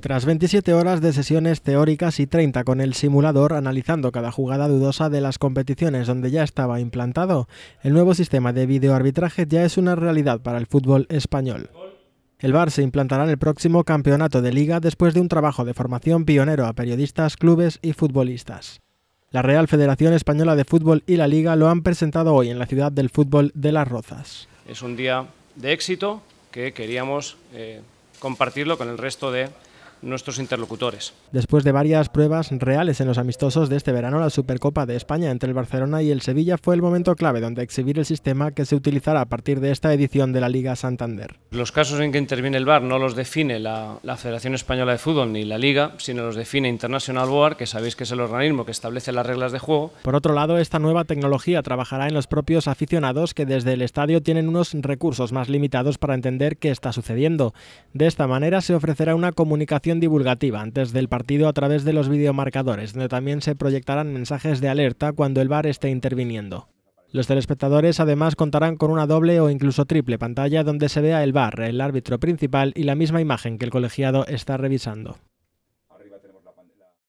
Tras 27 horas de sesiones teóricas y 30 con el simulador analizando cada jugada dudosa de las competiciones donde ya estaba implantado, el nuevo sistema de videoarbitraje ya es una realidad para el fútbol español. El VAR se implantará en el próximo campeonato de liga después de un trabajo de formación pionero a periodistas, clubes y futbolistas. La Real Federación Española de Fútbol y la Liga lo han presentado hoy en la ciudad del fútbol de Las Rozas. Es un día de éxito que queríamos eh, compartirlo con el resto de nuestros interlocutores. Después de varias pruebas reales en los amistosos de este verano, la Supercopa de España entre el Barcelona y el Sevilla fue el momento clave donde exhibir el sistema que se utilizará a partir de esta edición de la Liga Santander. Los casos en que interviene el VAR no los define la, la Federación Española de Fútbol ni la Liga, sino los define International Board, que sabéis que es el organismo que establece las reglas de juego. Por otro lado, esta nueva tecnología trabajará en los propios aficionados que desde el estadio tienen unos recursos más limitados para entender qué está sucediendo. De esta manera se ofrecerá una comunicación divulgativa antes del partido a través de los videomarcadores, donde también se proyectarán mensajes de alerta cuando el VAR esté interviniendo. Los telespectadores además contarán con una doble o incluso triple pantalla donde se vea el VAR, el árbitro principal y la misma imagen que el colegiado está revisando.